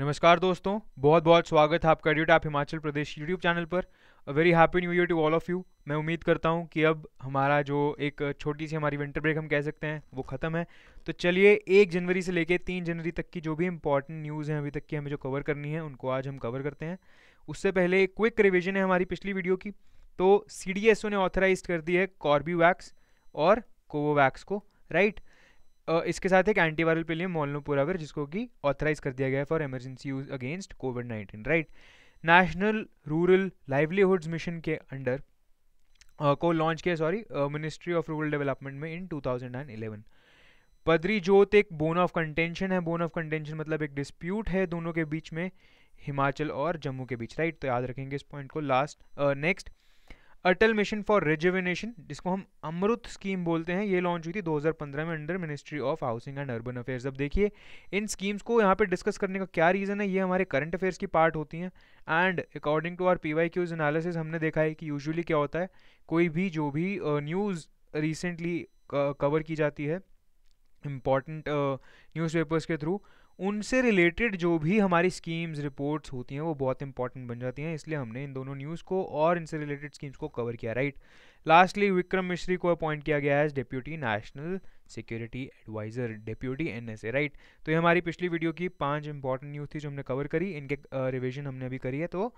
नमस्कार दोस्तों बहुत बहुत स्वागत है आपका एडियो आप हिमाचल प्रदेश यूट्यूब चैनल पर very happy new year to all of you मैं उम्मीद करता हूँ कि अब हमारा जो एक छोटी सी हमारी विंटर ब्रेक हम कह सकते हैं वो ख़त्म है तो चलिए एक जनवरी से लेकर तीन जनवरी तक की जो भी इंपॉर्टेंट न्यूज़ हैं अभी तक की हमें जो कवर करनी है उनको आज हम कवर करते हैं उससे पहले क्विक रिविजन है हमारी पिछली वीडियो की तो सी ने ऑथराइज कर दी है कॉर्बीवैक्स और कोवोवैक्स को राइट right? इसके साथ एक एंटीवायरल पिलियम मोलनोपुराविर जिसको कि ऑथराइज कर दिया गया है for emergency use against COVID nineteen right national rural livelihoods mission के अंडर uh, को लॉन्च किया sorry ministry of rural development में इन इलेवन पदरी जोत एक बोन ऑफ कंटेंशन है बोन ऑफ कंटेंशन मतलब एक डिस्प्यूट है दोनों के बीच में हिमाचल और जम्मू के बीच राइट तो याद रखेंगे इस पॉइंट को last next uh, Atal mission for rejuvenation जिसको हम अमृत स्कीम बोलते हैं ये लॉन्च हुई थी 2015 में under ministry of housing and urban affairs अब देखिए इन स्कीम्स को यहाँ पे डिस्कस करने का क्या रीज़न है ये हमारे करंट अफेयर्स की पार्ट होती हैं and according to R P Y Qs analysis हमने देखा है कि यूजअली क्या होता है कोई भी जो भी न्यूज़ रिसेंटली कवर की जाती है इम्पॉर्टेंट न्यूज़पेपर्स के थ्रू उनसे रिलेटेड जो भी हमारी स्कीम्स रिपोर्ट्स होती हैं वो बहुत इंपॉर्टेंट बन जाती हैं इसलिए हमने इन दोनों न्यूज़ को और इनसे रिलेटेड स्कीम्स को कवर किया राइट लास्टली विक्रम मिश्री को अपॉइंट किया गया है as deputy national security adviser deputy N right तो ये हमारी पिछली वीडियो की पांच इंपॉर्टेंट न्यूज़ थी जो हमने कवर करी इनके रिविजन हमने अभी करी है तो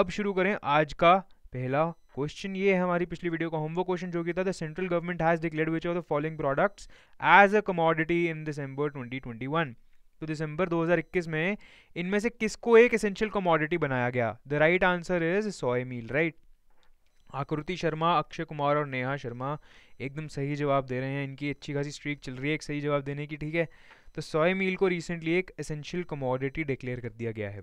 अब शुरू करें आज का पहला क्वेश्चन ये है हमारी पिछली वीडियो का होमवर्क क्वेश्चन जो कि था the central government has declare which of the following products as a commodity in December 2021 तो दिसंबर 2021 में इनमें से किसको एक एसेंशियल कमोडिटी बनाया गया द राइट आंसर इज सोए मील राइट आकृति शर्मा अक्षय कुमार और नेहा शर्मा एकदम सही जवाब दे रहे हैं इनकी अच्छी खासी स्ट्रीक चल रही है एक सही जवाब देने की ठीक है तो सोए मील को रिसेंटली एक एसेंशियल कमोडिटी डिक्लेयर कर दिया गया है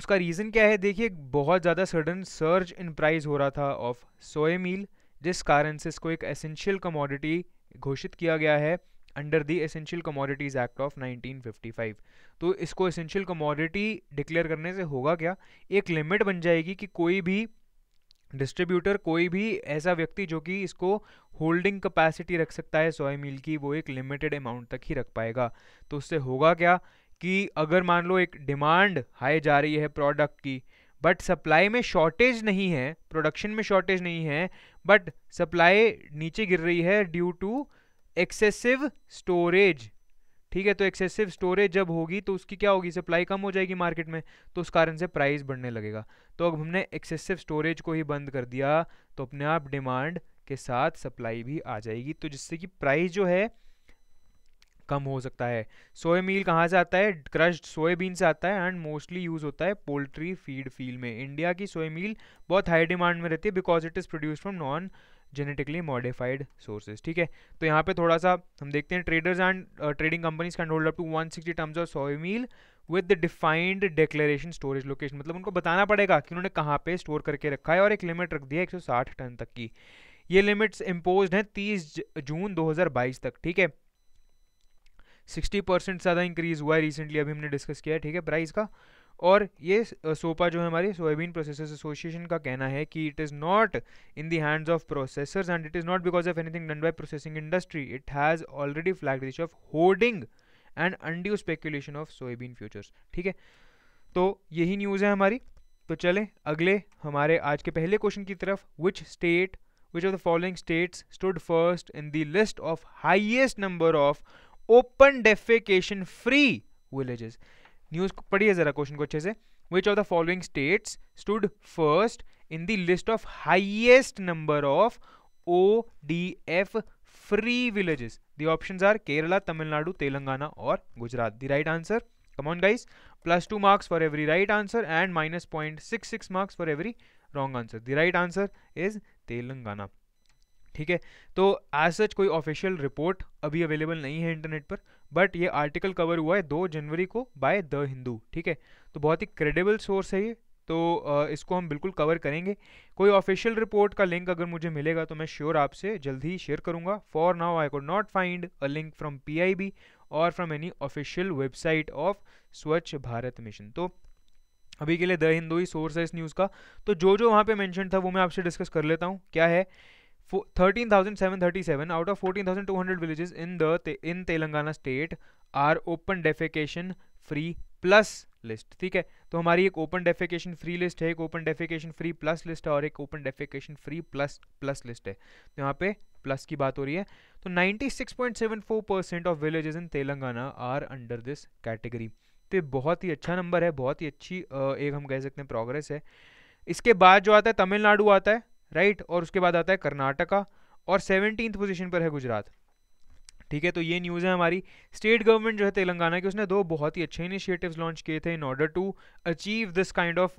उसका रीज़न क्या है देखिए बहुत ज़्यादा सडन सर्ज इन प्राइस हो रहा था ऑफ सोए मील जिस कारण से इसको एक एसेंशियल कमोडिटी घोषित किया गया है under the essential commodities act of 1955 तो इसको एसेंशियल कमोडिटी डिक्लेयर करने से होगा क्या एक लिमिट बन जाएगी कि कोई भी डिस्ट्रीब्यूटर कोई भी ऐसा व्यक्ति जो कि इसको होल्डिंग कैपेसिटी रख सकता है सोया मिल की वो एक लिमिटेड अमाउंट तक ही रख पाएगा तो उससे होगा क्या कि अगर मान लो एक डिमांड हाई जा रही है प्रोडक्ट की बट सप्लाई में शॉर्टेज नहीं है प्रोडक्शन में शॉर्टेज नहीं है बट सप्लाई नीचे गिर रही है ड्यू टू एक्सेसिव स्टोरेज ठीक है तो एक्सेसिव स्टोरेज जब होगी तो उसकी क्या होगी सप्लाई कम हो जाएगी मार्केट में तो उस कारण से प्राइस बढ़ने लगेगा तो अब हमने एक्सेसिव स्टोरेज को ही बंद कर दिया तो अपने आप डिमांड के साथ सप्लाई भी आ जाएगी तो जिससे कि प्राइस जो है कम हो सकता है सोया मील कहाँ से आता है क्रश्ड सोयाबीन से आता है एंड मोस्टली यूज़ होता है पोल्ट्री फीड फील्ड में इंडिया की सोया मील बहुत हाई डिमांड में रहती है because it is produce from non genetically modified sources ठीक है तो यहाँ पे थोड़ा सा हम देखते हैं traders and trading companies can hold up to 160 terms of soy meal with defined declaration storage location मतलब उनको बताना पड़ेगा कि उन्होंने कहाँ पे स्टोर करके रखा है और एक लिमिट रख दिया 160 टन तक की ये लिमिट्स इम्पोज हैं 30 जून 2022 तक ठीक है 60 परसेंट ज़्यादा इंक्रीज हुआ है रिसेंटली अभी हमने डिस्कस किया है ठीक है प्राइस का और ये सोपा जो है हमारी सोयाबीन प्रोसेसर्स एसोसिएशन का कहना है कि it is not in the hands of processors and it is not because of anything done by processing industry it has already flag this of hoarding and undue speculation of soybean futures ठीक है तो यही news है हमारी तो चलें अगले हमारे आज के पहले क्वेश्चन की तरफ which state which of the following states stood first in the list of highest number of open defecation free villages news पढ़िए ज़रा क्वेश्चन को अच्छे से which of the following states stood first in the list of highest number of O D F free villages they are Kerala Tamil Nadu Telangana और Gujarat the right answer guys plus two marks for every right answer and minus point six six marks for every wrong answer the right answer is Telangana ठीक है तो as such कोई official report अभी available नहीं है internet पर but ये article cover हुआ है दो जनवरी को बाय द हिंदू ठीक है तो बहुत ही क्रेडिबल सोर्स है ये तो इसको हम बिल्कुल कवर करेंगे कोई ऑफिशियल रिपोर्ट का लिंक अगर मुझे मिलेगा तो मैं श्योर आपसे जल्दी ही शेयर करूंगा for now I could not find a link from PIB और from any official website of Swachh Bharat mission तो अभी के लिए द हिंदू ही सोर्स है इस न्यूज़ का तो जो जो वहाँ पे मेंशन था वो मैं आपसे डिस्कस कर लेता हूँ क्या है 13,737 out of 14,200 villages in the in Telangana state are open defecation free plus list ठीक है तो हमारी एक ओपन डेफिकेशन फ्री लिस्ट है एक open defecation free plus list है और एक open defecation free plus plus list है तो यहाँ पे प्लस की बात हो रही है तो 96.74 percent of villages in Telangana are under this category तो ये बहुत ही अच्छा नंबर है बहुत ही अच्छी एक हम कह सकते हैं प्रोग्रेस है इसके बाद जो आता है तमिलनाडु आता है राइट और उसके बाद आता है कर्नाटका और सेवनटीन पोजिशन पर है गुजरात ठीक है तो ये न्यूज़ है हमारी स्टेट गवर्नमेंट जो है तेलंगाना की उसने दो बहुत ही अच्छे इनिशिएटिव्स लॉन्च किए थे in order to achieve this kind of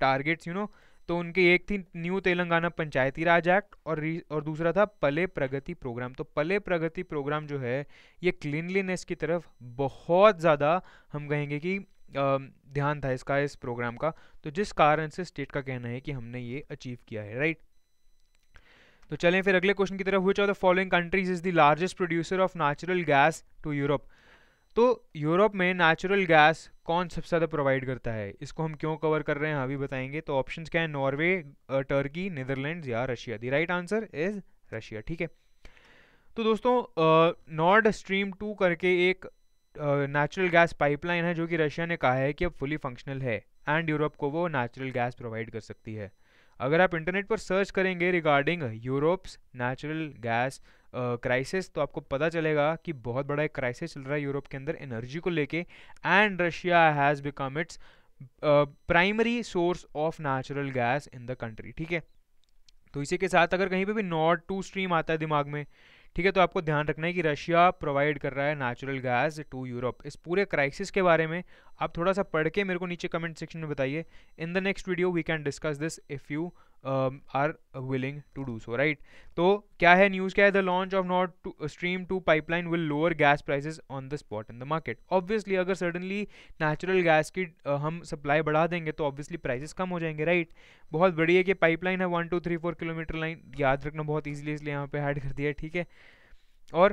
targets you know तो उनके एक थी न्यू तेलंगाना पंचायती राज एक्ट और और दूसरा था पले प्रगति प्रोग्राम तो पले प्रगति प्रोग्राम जो है ये क्लिनलीनेस की तरफ बहुत ज़्यादा हम कहेंगे कि um, ध्यान था इसका इस प्रोग्राम का तो जिस कारण से स्टेट का कहना है कि हमने ये अचीव किया है राइट तो चलें फिर अगले क्वेश्चन की तरफ हुए चाहे the following countries is the largest producer of natural gas to Europe तो यूरोप में नेचुरल गैस कौन सबसे ज़्यादा प्रोवाइड करता है इसको हम क्यों कवर कर रहे हैं अभी हाँ बताएंगे तो ऑप्शंस क्या है नॉर्वे टर्की नीदरलैंड या Russia the right answer is Russia ठीक है तो दोस्तों नॉर्ड स्ट्रीम टू करके एक नेचुरल गैस पाइपलाइन है जो कि रशिया ने कहा है कि अब फुली फंक्शनल है एंड यूरोप को वो नेचुरल गैस प्रोवाइड कर सकती है अगर आप इंटरनेट पर सर्च करेंगे regarding Europe's natural gas crisis तो आपको पता चलेगा कि बहुत बड़ा एक क्राइसिस चल रहा है यूरोप के अंदर एनर्जी को लेके and Russia has become its primary source of natural gas in the country ठीक है तो इसी के साथ अगर कहीं पे भी नॉर्थ टू स्ट्रीम आता है दिमाग में ठीक है तो आपको ध्यान रखना है कि रशिया प्रोवाइड कर रहा है नेचुरल गैस टू यूरोप इस पूरे क्राइसिस के बारे में आप थोड़ा सा पढ़ के मेरे को नीचे कमेंट सेक्शन में बताइए in the next video we can discuss this if you are willing to do so right तो क्या है न्यूज़ क्या है the launch of Nord to Stream two pipeline will lower gas prices on the spot in the market obviously अगर suddenly natural gas की uh, हम supply बढ़ा देंगे तो ऑब्वियसली प्राइसेस कम हो जाएंगे राइट right? बहुत बड़ी है कि पाइपलाइन है one two three four kilometre line याद रखना बहुत ईजिली इसलिए यहाँ पे ऐड कर दिया ठीक है और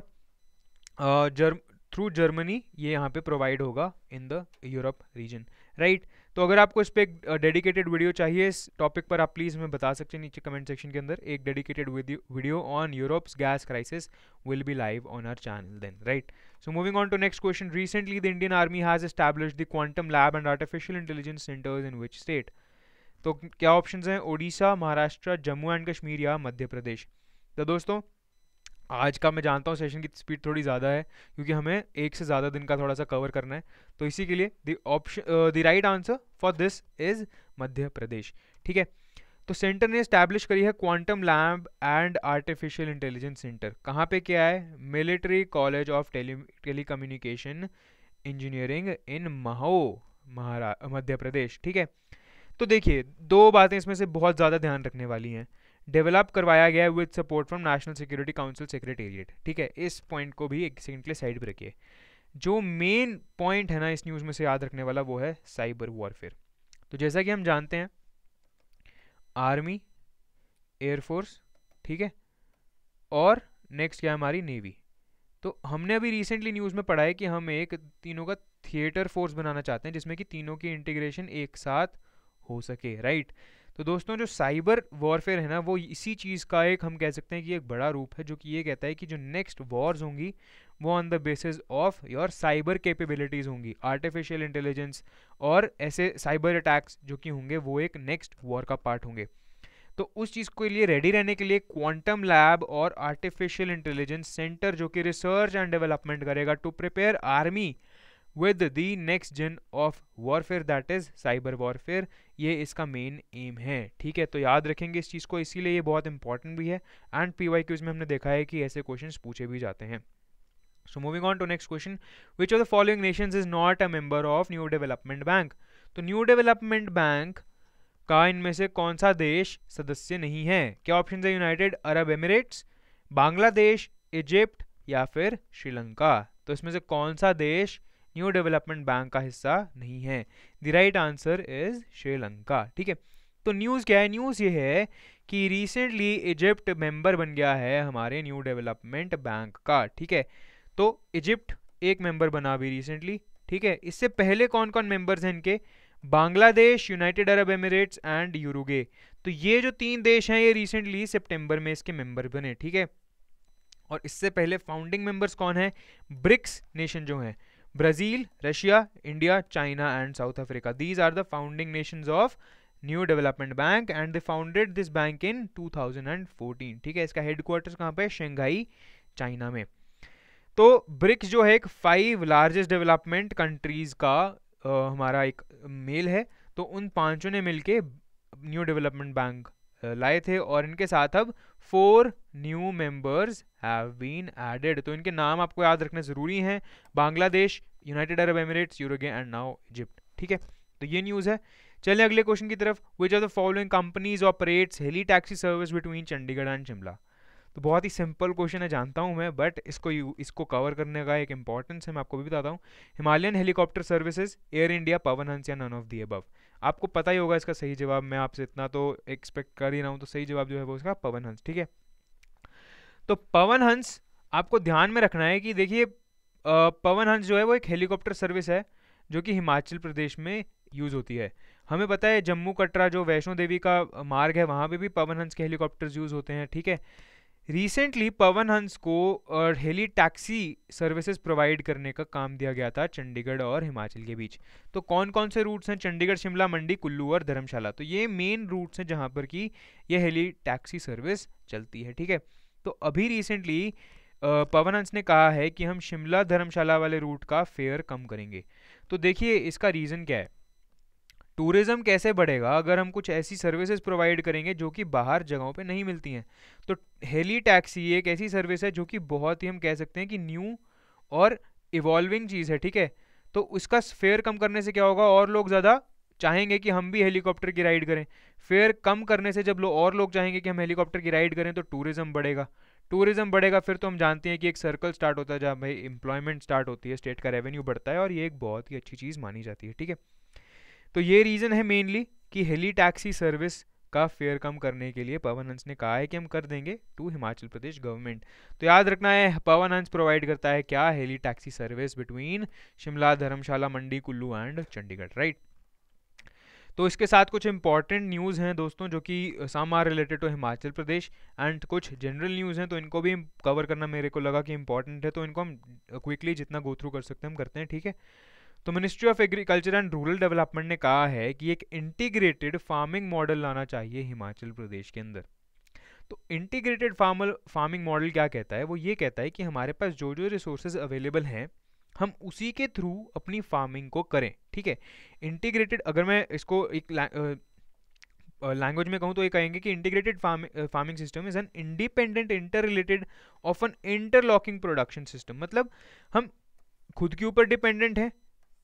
uh, जर्म थ्रू जर्मनी ये यहाँ पे प्रोवाइड होगा in the Europe region right right? तो अगर आपको इस पर एक डेडिकेटेड वीडियो चाहिए इस टॉपिक पर आप प्लीज़ हमें बता सकते हैं नीचे कमेंट सेक्शन के अंदर एक dedicated video on Europe's gas crisis will be live on our channel then right so moving on to next question recently the Indian army has establish the quantum lab and artificial intelligence centres in which state तो क्या option हैं Odisha Maharashtra Jammu and Kashmir या मध्य प्रदेश तो दोस्तों आज का मैं जानता हूँ सेशन की स्पीड थोड़ी ज़्यादा है क्योंकि हमें एक से ज़्यादा दिन का थोड़ा सा कवर करना है तो इसी के लिए the option the right answer for this is Madhya Pradesh ठीक है तो सेंटर ने इस्टेब्लिश करी है quantum lab and artificial intelligence centre कहाँ पे क्या है military college of telecommunication engineering in महो महारा मध्य प्रदेश ठीक है तो देखिए दो बातें इसमें से बहुत ज़्यादा ध्यान रखने वाली हैं डेवलप करवाया गया है with support from national security council secretariat ठीक है इस पॉइंट को भी एक सेकंड के लिए साइड पर रखिए जो मेन पॉइंट है ना इस न्यूज़ में से याद रखने वाला वो है साइबर वॉरफेयर तो जैसा कि हम जानते हैं आर्मी एयरफोर्स ठीक है और नेक्स्ट क्या हमारी नेवी तो हमने अभी रिसेंटली न्यूज़ में पढ़ा है कि हम एक तीनों का थिएटर फोर्स बनाना चाहते हैं जिसमें कि तीनों की इंटीग्रेशन एक साथ हो सके राइट right? तो दोस्तों जो साइबर वॉरफेयर है ना वो इसी चीज़ का एक हम कह सकते हैं कि एक बड़ा रूप है जो कि ये कहता है कि जो नेक्स्ट वॉर्स होंगी वो on the basis of your cyber capabilities होंगी आर्टिफिशियल इंटेलिजेंस और ऐसे साइबर अटैक्स जो कि होंगे वो एक नेक्स्ट वॉर का पार्ट होंगे तो उस चीज़ के लिए रेडी रहने के लिए क्वांटम लैब और आर्टिफिशियल इंटेलिजेंस सेंटर जो कि रिसर्च एंड डेवलपमेंट करेगा to prepare army with the next gen of warfare that is cyber warfare ये इसका मेन एम है ठीक है तो याद रखेंगे इस चीज़ को इसीलिए ये बहुत इंपॉर्टेंट भी है एंड पी वाई क्यूज में हमने देखा है कि ऐसे क्वेश्चन पूछे भी जाते हैं so moving on to next question which of the following nation is not a member of new development bank तो न्यू डेवलपमेंट बैंक का इनमें से कौन सा देश सदस्य नहीं है क्या ऑप्शन है United Arab Emirates Bangladesh Egypt या फिर श्रीलंका तो इसमें से कौन सा देश न्यू डेवलपमेंट बैंक का हिस्सा नहीं है the right answer is Sri Lanka ठीक है तो न्यूज़ क्या है न्यूज़ ये है कि रिसेंटली इजिप्ट मेंबर बन गया है हमारे न्यू डेवलपमेंट बैंक का ठीक है तो इजिप्ट एक मेंबर बना भी रिसेंटली ठीक है इससे पहले कौन कौन मेंबर्स हैं इनके Bangladesh United Arab Emirates and Uruguay तो ये जो तीन देश हैं ये रिसेंटली सेप्टेम्बर में इसके मेंबर बने ठीक है और इससे पहले फाउंडिंग मेंबर्स कौन हैं ब्रिक्स नेशन जो हैं Brazil Russia India China and South Africa these are the founding nations of new development bank and they founded this bank in 2014 ठीक है इसका हेडक्वार्टर्स कहाँ पे शंघाई चाइना में तो ब्रिक्स जो है एक फाइव लार्जेस्ट डेवलपमेंट कंट्रीज का आ, हमारा एक मेल है तो उन पांचों ने मिलके न्यू डेवलपमेंट बैंक लाए थे और इनके साथ अब four new members have been added तो इनके नाम आपको याद रखना ज़रूरी हैं Bangladesh United Arab Emirates Uruguay and now Egypt ठीक है तो ये न्यूज़ है चलिए अगले क्वेश्चन की तरफ which are the following companies operates heli taxi service between Chandigarh and Shimla तो बहुत ही सिंपल क्वेश्चन है जानता हूँ मैं बट इसको इसको कवर करने का एक इंपॉर्टेंस है मैं आपको भी बताता हूँ Himalayan helicopter services Air India Pawan Hans या नन ऑफ दी अबव आपको पता ही होगा इसका सही जवाब मैं आपसे इतना तो एक्सपेक्ट कर ही रहा हूँ तो सही जवाब जो है वो इसका पवन हंस ठीक है तो पवन हंस आपको ध्यान में रखना है कि देखिए पवन हंस जो है वो एक हेलीकॉप्टर सर्विस है जो कि हिमाचल प्रदेश में यूज़ होती है हमें पता है जम्मू कटरा जो वैष्णो देवी का मार्ग है वहाँ पर भी पवन हंस के हेलीकॉप्टर यूज़ होते हैं ठीक है रिसेंटली पवन हंस को हेली टैक्सी सर्विसेज प्रोवाइड करने का काम दिया गया था चंडीगढ़ और हिमाचल के बीच तो कौन कौन से रूट्स हैं चंडीगढ़ शिमला मंडी कुल्लू और धर्मशाला तो ये मेन रूट्स हैं जहाँ पर कि ये हेली टैक्सी सर्विस चलती है ठीक है तो अभी रिसेंटली पवन हंस ने कहा है कि हम शिमला धर्मशाला वाले रूट का फेयर कम करेंगे तो देखिए इसका रीज़न क्या है टूरिज़्म कैसे बढ़ेगा अगर हम कुछ ऐसी सर्विसेज प्रोवाइड करेंगे जो कि बाहर जगहों पे नहीं मिलती हैं तो हेली टैक्सी एक ऐसी सर्विस है जो कि बहुत ही हम कह सकते हैं कि न्यू और इवॉल्विंग चीज़ है ठीक है तो उसका फेयर कम करने से क्या होगा और लोग ज़्यादा चाहेंगे कि हम भी हेलीकॉप्टर की राइड करें फेयर कम करने से जब लोग और लोग चाहेंगे कि हम हेलीकॉप्टर की राइड करें तो टूरिज़्म बढ़ेगा टूरिज़्म बढ़ेगा फिर तो हम जानते हैं कि एक सर्कल स्टार्ट होता है जहाँ भाई एम्प्लॉयमेंट स्टार्ट होती है स्टेट का रेवेन्यू बढ़ता है और ये एक बहुत ही अच्छी चीज़ मानी जाती है ठीक है तो ये रीज़न है मेनली कि हेली टैक्सी सर्विस का फेयर कम करने के लिए पवन हंस ने कहा है कि हम कर देंगे टू हिमाचल प्रदेश गवर्नमेंट तो याद रखना है पवन हंस प्रोवाइड करता है क्या heli taxi service between Shimla Dharamshala Mandi Kullu and Chandigarh right तो इसके साथ कुछ इंपॉर्टेंट न्यूज़ हैं दोस्तों जो कि some are related to Himachal Pradesh and कुछ जनरल न्यूज़ हैं तो इनको भी कवर करना मेरे को लगा कि इंपॉर्टेंट है तो इनको हम क्विकली जितना गो थ्रू कर सकते हैं हम करते हैं ठीक है तो ministry of agriculture and rural development ने कहा है कि एक इंटीग्रेटेड फार्मिंग मॉडल लाना चाहिए हिमाचल प्रदेश के अंदर तो इंटीग्रेटेड फार्मल फार्मिंग मॉडल क्या कहता है वो ये कहता है कि हमारे पास जो जो रिसोर्सेज अवेलेबल हैं हम उसी के थ्रू अपनी फार्मिंग को करें ठीक है इंटीग्रेटेड अगर मैं इसको एक लैंग्वेज में कहूँ तो ये कहेंगे कि integrated farming system is an independent interrelated of an interlocking production system मतलब हम खुद के ऊपर डिपेंडेंट हैं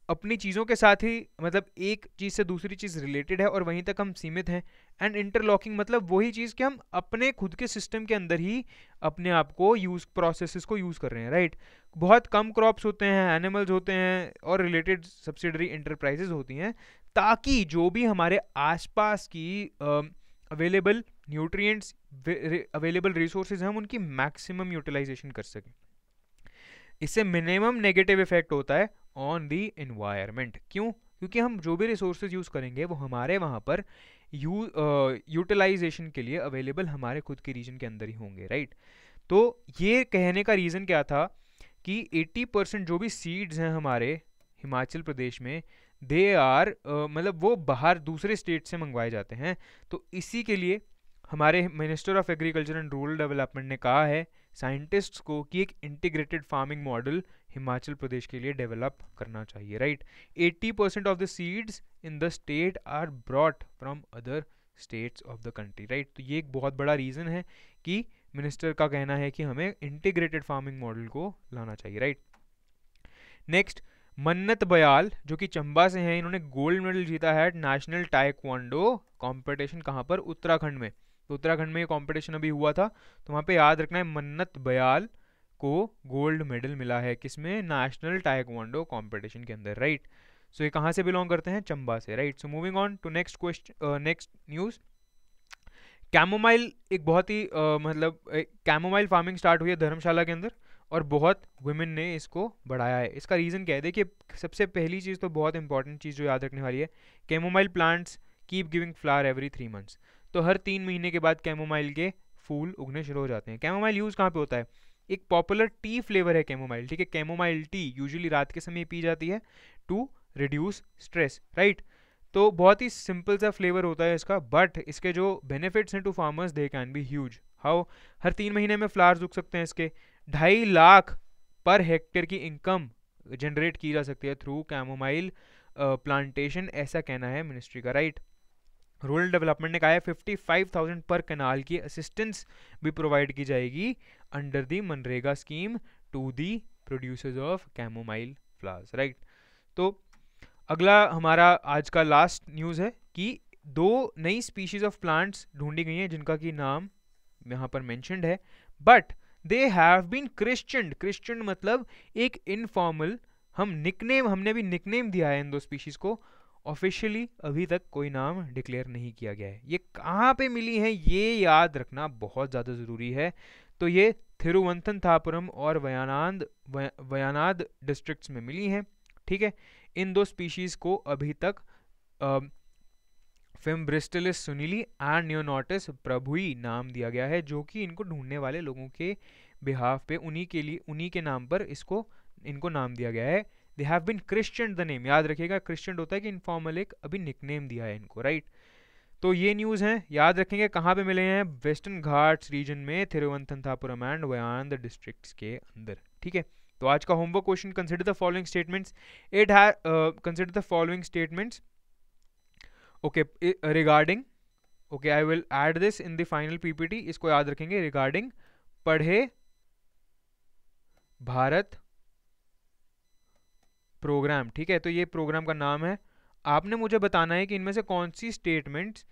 अपनी चीज़ों के साथ ही मतलब एक चीज़ से दूसरी चीज़ रिलेटेड है और वहीं तक हम सीमित हैं एंड इंटरलॉकिंग मतलब वही चीज़ कि हम अपने खुद के सिस्टम के अंदर ही अपने आप को यूज़ प्रोसेसेस को यूज़ कर रहे हैं राइट बहुत कम क्रॉप्स होते हैं एनिमल्स होते हैं और रिलेटेड सब्सिडरी इंटरप्राइजेज होती हैं ताकि जो भी हमारे आसपास की अवेलेबल न्यूट्रिएंट्स अवेलेबल रिसोर्सेज हैं हम उनकी मैक्सिमम यूटिलाइजेशन कर सकें इससे मिनिमम नेगेटिव इफेक्ट होता है ऑन दी इन्वायरमेंट क्यों क्योंकि हम जो भी रिसोर्सेज यूज़ करेंगे वो हमारे वहाँ पर यू यूटिलाइजेशन के लिए अवेलेबल हमारे खुद के रीजन के अंदर ही होंगे राइट तो ये कहने का रीज़न क्या था कि 80 परसेंट जो भी सीड्स हैं हमारे हिमाचल प्रदेश में दे आर मतलब वो बाहर दूसरे स्टेट से मंगवाए जाते हैं तो इसी के लिए हमारे minister of agriculture and rural development ने कहा है साइंटिस्ट्स को कि एक integrated farming model Himachal Pradesh के लिए डेवलप करना चाहिए right eighty percent of the seeds in the state are brought from other states of the country right तो ये एक बहुत बड़ा रीज़न है कि मिनिस्टर का कहना है कि हमें इंटीग्रेटेड फार्मिंग मॉडल को लाना चाहिए राइट नेक्स्ट मन्नत बयाल जो कि चंबा से हैं इन्होंने गोल्ड मेडल जीता है नेशनल टाइक्वांडो कंपटीशन कहाँ पर उत्तराखंड में तो उत्तराखंड में ये कॉम्पिटिशन अभी हुआ था तो वहाँ पे याद रखना है मन्नत बयाल को गोल्ड मेडल मिला है किसमें नेशनल टाइकवांडो कॉम्पिटिशन के अंदर राइट सो ये कहाँ से बिलोंग करते हैं चंबा से right so moving on to next question next news chamomile एक बहुत ही uh, मतलब कैमोमाइल फार्मिंग स्टार्ट हुई है धर्मशाला के अंदर और बहुत वुमेन ने इसको बढ़ाया है इसका रीज़न क्या है देखिए सबसे पहली चीज़ तो बहुत इंपॉर्टेंट चीज़ जो याद रखने वाली है chamomile plants keep giving flower every three months तो हर तीन महीने के बाद कैमोमाइल के फूल उगने शुरू हो जाते हैं कैमोमाइल यूज़ कहाँ पे होता है एक पॉपुलर टी फ्लेवर है कैमोमाइल ठीक है कैमोमाइल टी यूजुअली रात के समय पी जाती है टू रिड्यूस स्ट्रेस राइट तो बहुत ही सिंपल सा फ्लेवर होता है इसका बट इसके जो बेनिफिट्स हैं to farmers they can be huge how हर तीन महीने में फ्लावर्स उग सकते हैं इसके ढाई लाख पर हेक्टेयर की इनकम जनरेट की जा सकती है थ्रू कैमोमाइल प्लांटेशन ऐसा कहना है मिनिस्ट्री का राइट right? रूरल डेवलपमेंट ने कहा है फिफ्टी फाइव थाउजेंड पर कनाल की असिस्टेंस भी प्रोवाइड की जाएगी अंडर दी मनरेगा scheme to the producers of chamomile flowers right तो अगला हमारा आज का लास्ट न्यूज़ है कि दो नई स्पीशीज ऑफ प्लांट्स ढूंढी गई हैं जिनका कि नाम यहाँ पर मैंशनड है but they have been christened christened मतलब एक इनफॉर्मल हम निकनेम हमने भी निकनेम दिया है इन दो स्पीशीज़ को ऑफिशियली अभी तक कोई नाम डिक्लेयर नहीं किया गया है ये कहाँ पे मिली है ये याद रखना बहुत ज़्यादा ज़रूरी है तो ये थिरुवंथन थापुरम और वयानांद वयानाद डिस्ट्रिक्ट्स में मिली हैं ठीक है इन दो स्पीशीज़ को अभी तक ब्रिस्टलिस सुनीली एंड न्योनोटिस प्रभुई नाम दिया गया है जो कि इनको ढूंढने वाले लोगों के बिहाफ पे उन्हीं के लिए उन्हीं के नाम पर इसको इनको नाम दिया गया है they have been christened the name याद रखिएगा क्रिश्चन होता है कि इनफॉर्मल एक अभी निकनेम दिया है इनको राइट तो ये न्यूज़ हैं याद रखेंगे कहाँ पे मिले हैं वेस्टर्न घाट्स रीजन में थिरुवनंतपुरम एंड वयान डिस्ट्रिक्ट्स के अंदर ठीक है तो आज का homework question consider the following statements it है consider the following statements okay regarding okay I will add this in the final PPT इसको याद रखेंगे रिगार्डिंग पढ़े भारत प्रोग्राम ठीक है तो ये प्रोग्राम का नाम है आपने मुझे बताना है कि इनमें से कौन सी स्टेटमेंट्स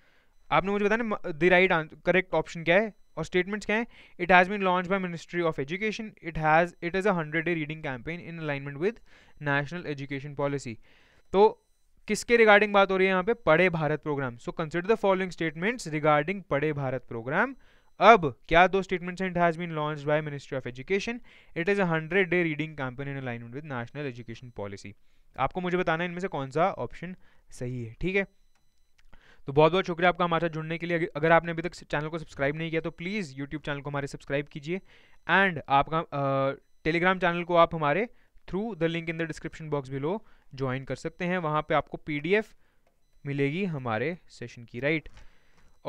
आपने मुझे बताना द राइट करेक्ट ऑप्शन क्या है और स्टेटमेंट्स क्या है it has been launch by ministry of education it has it is a hundred day reading campaign in alignment with national education policy तो किसके रिगार्डिंग बात हो रही है यहाँ पे Padhe Bharat program so consider the following statements regarding Padhe Bharat program अब क्या दो स्टेटमेंट हैं it has been launch by ministry of education it is a hundred day reading campaign in alignment with national education policy आपको मुझे बताना इनमें से कौन सा ऑप्शन सही है ठीक है तो बहुत बहुत शुक्रिया आपका हमारे साथ जुड़ने के लिए अगर आपने अभी तक चैनल को सब्सक्राइब नहीं किया तो प्लीज़ यूट्यूब चैनल को हमारे सब्सक्राइब कीजिए एंड आपका टेलीग्राम चैनल को आप हमारे through the link in the description box below join कर सकते हैं वहाँ पे आपको पीडीएफ मिलेगी हमारे सेशन की राइट right?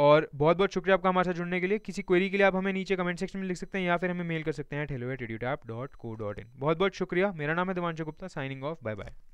और बहुत बहुत शुक्रिया आपका हमारे साथ जुड़ने के लिए किसी क्वेरी के लिए आप हमें नीचे कमेंट सेक्शन में लिख सकते हैं या फिर हमें मेल कर सकते हैं hello at dot co dot in बहुत बहुत शुक्रिया मेरा नाम है Devanshu Gupta signing off bye bye